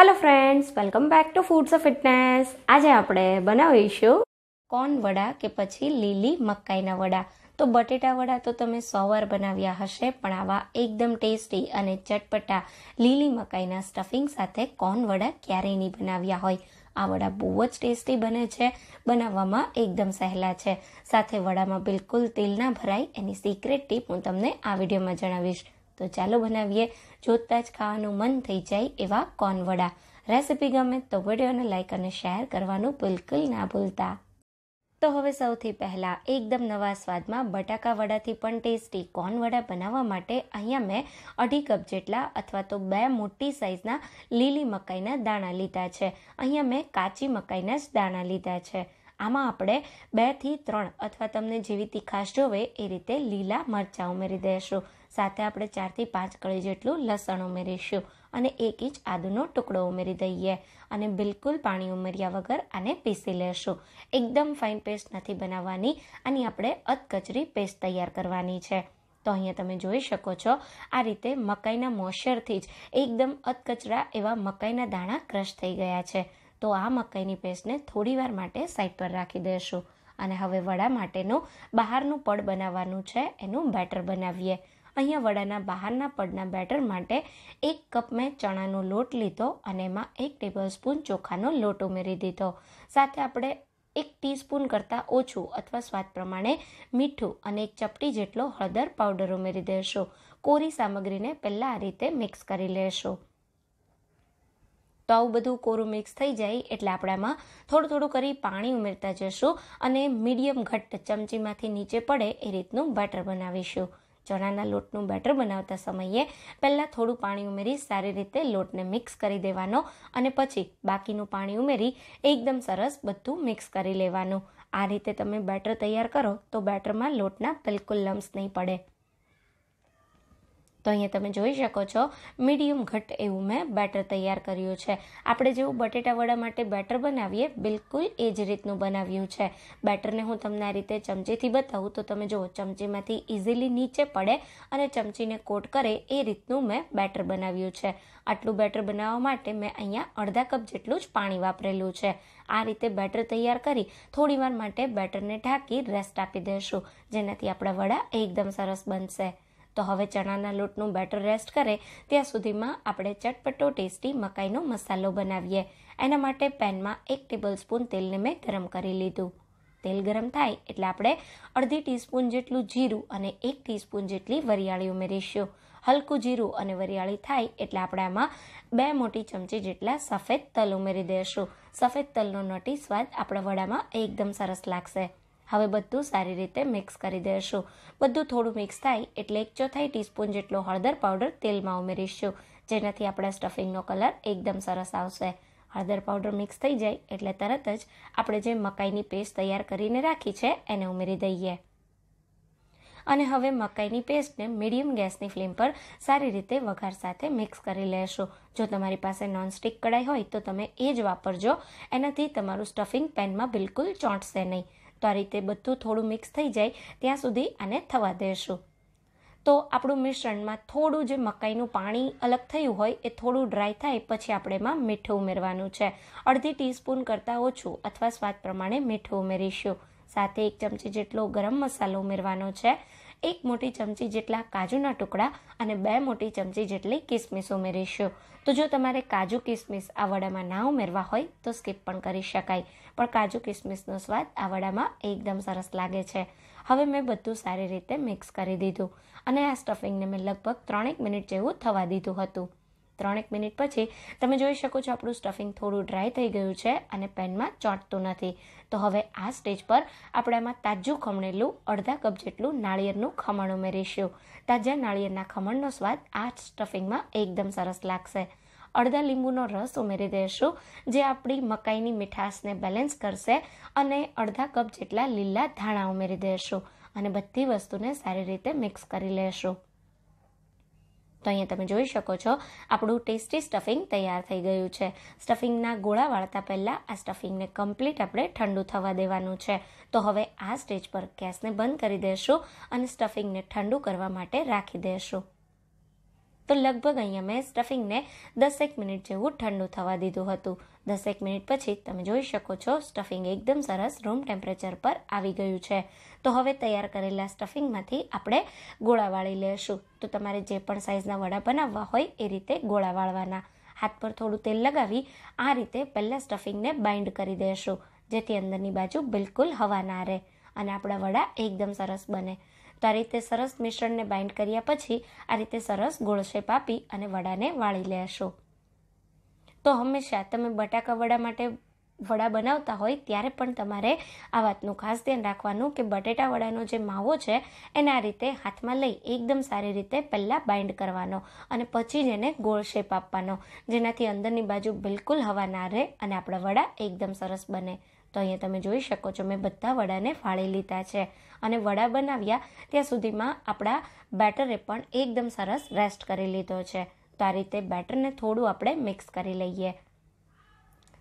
hello friends welcome back to foods of fitness આજે આપણે બનાવીશું કોર્ન વડા કે પછી લીલી મકાઈના વડા તો બટેટા વડા તો તમે સો વાર બનાવ્યા હશે પણ આવા એકદમ ટેસ્ટી અને ચટપટા લીલી મકાઈના સ્ટફિંગ સાથે કોર્ન વડા ક્યારેય નહીં બનાવ્યા હોય આ વડા બહુ જ ટેસ્ટી બને છે બનાવવામાં એકદમ સહેલા છે સાથે વડામાં બિલકુલ તેલ ના ભરાય એની સિક્રેટ ટીપ હું તમને આ વિડીયોમાં જણાવીશ તો ચાલો બનાવીએ જોતાં જ ખાવાનું મન થઈ જાય એવા કોર્ન વડા રેસીપી ગમે તો વિડીયોને લાઇક અને શેર કરવાનું બિલકુલ ના ભૂલતા તો હવે સૌથી પહેલાં એકદમ નવા સ્વાદમાં બટાકા વડાથી પણ ટેસ્ટી કોર્ન વડા બનાવવા માટે અહીંયા મેં અઢી કપ જેટલા અથવા તો બે મોટી સાઇઝના લીલી મકાઈના દાણા લીધા છે અહીંયા મેં કાચી મકાઈના જ દાણા લીધા છે આમાં આપણે બેથી ત્રણ અથવા તમને જેવી તીખાશ જોવે એ રીતે લીલા મરચાં ઉમેરી દેશું સાથે આપણે ચારથી પાંચ કળી જેટલું લસણ ઉમેરીશું અને એક ઇંચ આદુનો ટુકડો ઉમેરી દઈએ અને બિલકુલ પાણી ઉમેર્યા વગર આને પીસી લેશું એકદમ ફાઇન પેસ્ટ નથી બનાવવાની આની આપણે અધકચરી પેસ્ટ તૈયાર કરવાની છે તો અહીંયા તમે જોઈ શકો છો આ રીતે મકાઈના મોશરથી જ એકદમ અધકચરા એવા મકાઈના દાણા ક્રશ થઈ ગયા છે તો આ મકાઈની પેસ્ટને થોડીવાર માટે સાઈડ પર રાખી દઈશું અને હવે વડા માટેનું બહારનું પડ બનાવવાનું છે એનું બેટર બનાવીએ અહીંયા વડાના બહારના પડના બેટર માટે એક કપ મેં ચણાનો લોટ લીધો અને એમાં એક ટેબલ સ્પૂન ચોખાનો લોટ ઉમેરી દીધો સાથે આપણે એક ટીસ્પૂન કરતાં ઓછું અથવા સ્વાદ પ્રમાણે મીઠું અને એક ચપટી જેટલો હળદર પાવડર ઉમેરી દેશો કોરી સામગ્રીને પહેલાં આ રીતે મિક્સ કરી લેશો તો આવું બધું કોરું મિક્સ થઈ જાય એટલે આપણામાં થોડું થોડું કરી પાણી ઉમેરતા જશું અને મીડિયમ ઘટ્ટ ચમચીમાંથી નીચે પડે એ રીતનું બેટર બનાવીશું ચણાના લોટનું બેટર બનાવતા સમયે પહેલાં થોડું પાણી ઉમેરી સારી રીતે લોટને મિક્સ કરી દેવાનો અને પછી બાકીનું પાણી ઉમેરી એકદમ સરસ બધું મિક્સ કરી લેવાનું આ રીતે તમે બેટર તૈયાર કરો તો બેટરમાં લોટના બિલકુલ લમ્સ નહીં પડે તો અહીંયા તમે જોઈ શકો છો મીડિયમ ઘટ એવું મેં બેટર તૈયાર કર્યું છે આપણે જેવું બટેટા વડા માટે બેટર બનાવીએ બિલકુલ એ જ રીતનું બનાવ્યું છે બેટરને હું તમને આ રીતે ચમચીથી બતાવું તો તમે જુઓ ચમચીમાંથી ઇઝીલી નીચે પડે અને ચમચીને કોટ કરે એ રીતનું મેં બેટર બનાવ્યું છે આટલું બેટર બનાવવા માટે મેં અહીંયા અડધા કપ જેટલું જ પાણી વાપરેલું છે આ રીતે બેટર તૈયાર કરી થોડીવાર માટે બેટરને ઢાંકી રેસ્ટ આપી દઈશું જેનાથી આપણા વડા એકદમ સરસ બનશે તો હવે ચણાના લોટનું બેટર રેસ્ટ કરે ત્યાં સુધીમાં આપણે ચટપટો ટેસ્ટી મકાઈનો મસાલો બનાવીએ એના માટે પેનમાં એક ટેબલસ્પૂન તેલને મેં ગરમ કરી લીધું તેલ ગરમ થાય એટલે આપણે અડધી ટીસ્પૂન જેટલું જીરું અને એક ટીસ્પૂન જેટલી વરિયાળી ઉમેરીશું હલકું જીરું અને વરિયાળી થાય એટલે આપણે આમાં બે મોટી ચમચી જેટલા સફેદ તલ ઉમેરી દઈશું સફેદ તલનો નટી સ્વાદ આપણા વડામાં એકદમ સરસ લાગશે હવે બધું સારી રીતે મિક્સ કરી દઈશું બધું થોડું મિક્સ થાય એટલે એક ચોથાઈ ટીસ્પૂન જેટલો હળદર પાવડર તેલમાં ઉમેરીશું જેનાથી આપણા સ્ટફિંગનો કલર એકદમ સરસ આવશે હળદર પાવડર મિક્સ થઈ જાય એટલે તરત જ આપણે જે મકાઈની પેસ્ટ તૈયાર કરીને રાખી છે એને ઉમેરી દઈએ અને હવે મકાઈની પેસ્ટને મીડિયમ ગેસની ફ્લેમ પર સારી રીતે વઘાર સાથે મિક્સ કરી લેશું જો તમારી પાસે નોનસ્ટિક કડાઈ હોય તો તમે એ જ વાપરજો એનાથી તમારું સ્ટફિંગ પેનમાં બિલકુલ ચોંટશે નહીં તો આ રીતે બધું થોડું મિક્સ થઈ જાય ત્યાં સુધી આને થવા દેશું તો આપણું મિશ્રણમાં થોડું જે મકાઈનું પાણી અલગ થયું હોય એ થોડું ડ્રાય થાય પછી આપણે એમાં મીઠું ઉમેરવાનું છે અડધી ટીસ્પૂન કરતાં ઓછું અથવા સ્વાદ પ્રમાણે મીઠું ઉમેરીશું સાથે એક ચમચી જેટલો ગરમ મસાલો ઉમેરવાનો છે એક મોટી ચમચી જેટલા કાજુના ટુકડા અને બે મોટી ચમચી જેટલી કિસમિસ ઉમેરીશું તો જો તમારે કાજુ કિસમિસ આ વડામાં ના ઉમેરવા હોય તો સ્કીપ પણ કરી શકાય પણ કાજુ કિસમિસનો સ્વાદ આ વડામાં એકદમ સરસ લાગે છે હવે મેં બધું સારી રીતે મિક્સ કરી દીધું અને આ સ્ટફિંગને મેં લગભગ ત્રણેક મિનિટ જેવું થવા દીધું હતું ત્રણેક મિનિટ પછી તમે જોઈ શકો છો આપણું સ્ટફિંગ થોડું ડ્રાય થઈ ગયું છે અને પેનમાં ચોંટતું નથી તો હવે આ સ્ટેજ પર આપણે આમાં તાજું ખમણેલું અડધા કપ જેટલું નાળિયેરનું ખમણ ઉમેરીશું તાજા નાળિયેરના ખમણનો સ્વાદ આ સ્ટફિંગમાં એકદમ સરસ લાગશે અડધા લીંબુનો રસ ઉમેરી દેશું જે આપણી મકાઈની મીઠાશને બેલેન્સ કરશે અને અડધા કપ જેટલા લીલા ધાણા ઉમેરી દઈશું અને બધી વસ્તુને સારી રીતે મિક્સ કરી લેશું તો અહીંયા તમે જોઈ શકો છો આપણું ટેસ્ટી સ્ટફિંગ તૈયાર થઈ ગયું છે સ્ટફિંગના ગોળા વાળતા પહેલાં આ સ્ટફિંગને કમ્પ્લીટ આપણે ઠંડુ થવા દેવાનું છે તો હવે આ સ્ટેજ પર ગેસને બંધ કરી દેશું અને સ્ટફિંગને ઠંડુ કરવા માટે રાખી દેશું તો લગભગ અહીંયા મેં સ્ટફિંગને દસેક મિનિટ જેવું ઠંડુ થવા દીધું હતું દસેક મિનિટ પછી તમે જોઈ શકો છો સ્ટફિંગ એકદમ સરસ રૂમ ટેમ્પરેચર પર આવી ગયું છે તો હવે તૈયાર કરેલા સ્ટફિંગમાંથી આપણે ગોળા વાળી લેશું તો તમારે જે પણ સાઇઝના વડા બનાવવા હોય એ રીતે ગોળા વાળવાના હાથ પર થોડું તેલ લગાવી આ રીતે પહેલાં સ્ટફિંગને બાઇન્ડ કરી દેશું જેથી અંદરની બાજુ બિલકુલ હવા ના રહે અને આપણા વડા એકદમ સરસ બને તો આ રીતે સરસ મિશ્રણને બાઇન્ડ કર્યા પછી આ રીતે સરસ ગોળ શેપ આપી અને વડાને વાળી લેશો તો હંમેશા તમે બટાકા વડા માટે વડા બનાવતા હોય ત્યારે પણ તમારે આ વાતનું ખાસ ધ્યાન રાખવાનું કે બટેટા વડાનો જે માવો છે એને આ રીતે હાથમાં લઈ એકદમ સારી રીતે પહેલાં બાઇન્ડ કરવાનો અને પછી જ એને ગોળ શેપ આપવાનો જેનાથી અંદરની બાજુ બિલકુલ હવા ના રહે અને આપણા વડા એકદમ સરસ બને તો અહીંયા તમે જોઈ શકો છો મેં બધા વડાને ફાળી લીધા છે અને વડા બનાવ્યા ત્યાં સુધીમાં આપણા બેટરે પણ એકદમ સરસ રેસ્ટ કરી લીધો છે તો આ રીતે બેટરને થોડું આપણે મિક્સ કરી લઈએ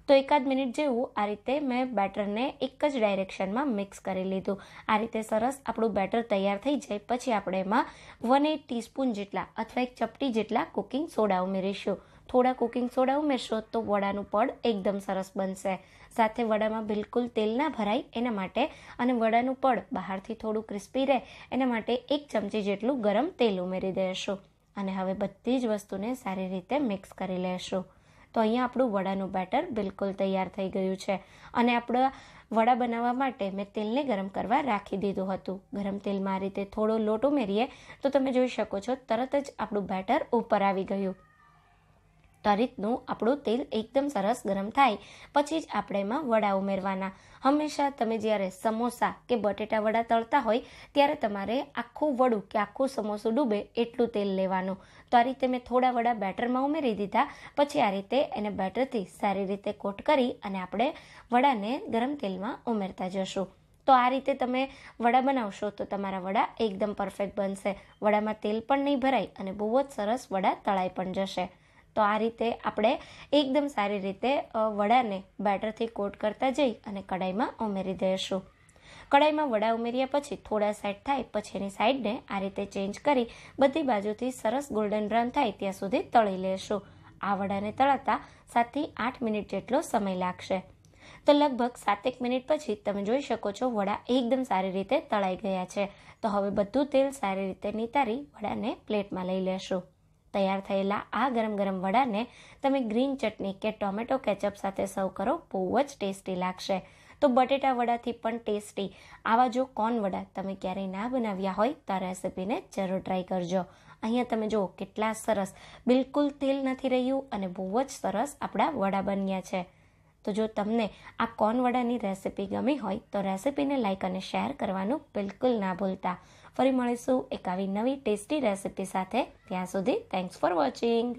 તો એકાદ મિનિટ જેવું આ રીતે મેં બેટરને એક જ ડાયરેક્શનમાં મિક્સ કરી લીધું આ રીતે સરસ આપણું બેટર તૈયાર થઈ જાય પછી આપણે એમાં વન એટ ટીસ્પૂન જેટલા અથવા એક ચપટી જેટલા કુકિંગ સોડા ઉમેરીશું થોડા કુકિંગ સોડા ઉમેરશો તો વડાનું પડ એકદમ સરસ બનશે સાથે વડામાં બિલકુલ તેલ ના ભરાય એના માટે અને વડાનું પડ બહારથી થોડું ક્રિસ્પી રહે એના માટે એક ચમચી જેટલું ગરમ તેલ ઉમેરી દેશું અને હવે બધી જ વસ્તુને સારી રીતે મિક્સ કરી લેશું તો અહીંયા આપણું વડાનું બેટર બિલકુલ તૈયાર થઈ ગયું છે અને આપણા વડા બનાવવા માટે મેં તેલને ગરમ કરવા રાખી દીધું હતું ગરમ તેલમાં આ રીતે થોડો લોટ ઉમેરીએ તો તમે જોઈ શકો છો તરત જ આપણું બેટર ઉપર આવી ગયું આ રીતનું આપણું તેલ એકદમ સરસ ગરમ થાય પછી જ આપણે એમાં વડા ઉમેરવાના હંમેશા તમે જ્યારે સમોસા કે બટેટા વડા તળતા હોય ત્યારે તમારે આખું વડું કે આખું સમોસું ડૂબે એટલું તેલ લેવાનું તો આ રીતે મેં થોડા વડા બેટરમાં ઉમેરી દીધા પછી આ રીતે એને બેટરથી સારી રીતે કોટ કરી અને આપણે વડાને ગરમ તેલમાં ઉમેરતા જશું તો આ રીતે તમે વડા બનાવશો તો તમારા વડા એકદમ પરફેક્ટ બનશે વડામાં તેલ પણ નહીં ભરાય અને બહુ જ સરસ વડા તળાઈ પણ જશે તો આ રીતે આપણે એકદમ સારી રીતે વડાને બેટરથી કોટ કરતા જઈ અને કઢાઈમાં ઉમેરી દઈશું કઢાઈમાં વડા ઉમેર્યા પછી થોડા સેટ થાય પછી એની સાઈડને આ રીતે ચેન્જ કરી બધી બાજુથી સરસ ગોલ્ડન બ્રાઉન થાય ત્યાં સુધી તળી લેશું આ વડાને તળાતા સાતથી આઠ મિનિટ જેટલો સમય લાગશે તો લગભગ સાતેક મિનિટ પછી તમે જોઈ શકો છો વડા એકદમ સારી રીતે તળાઈ ગયા છે તો હવે બધું તેલ સારી રીતે નિતારી વડાને પ્લેટમાં લઈ લેશું તૈયાર થયેલા આ ગરમ ગરમ વડાને તમે ગ્રીન ચટણી કે ટોમેટો કેચઅપ સાથે સર્વ કરો બહુ જ ટેસ્ટી લાગશે તો બટેટા વડાથી પણ ટેસ્ટી આવા જો કોર્ન વડા તમે ક્યારેય ના બનાવ્યા હોય તો આ રેસીપીને જરૂર ટ્રાય કરજો અહીંયા તમે જુઓ કેટલા સરસ બિલકુલ તેલ નથી રહ્યું અને બહુ જ સરસ આપણા વડા બન્યા છે તો જો તમને આ કોર્ન વડાની રેસીપી ગમી હોય તો રેસીપીને લાઇક અને શેર કરવાનું બિલકુલ ના ભૂલતા ફરી મળીશું એક આવી નવી ટેસ્ટી રેસિપી સાથે ત્યાં સુધી થેન્ક્સ ફોર વોચિંગ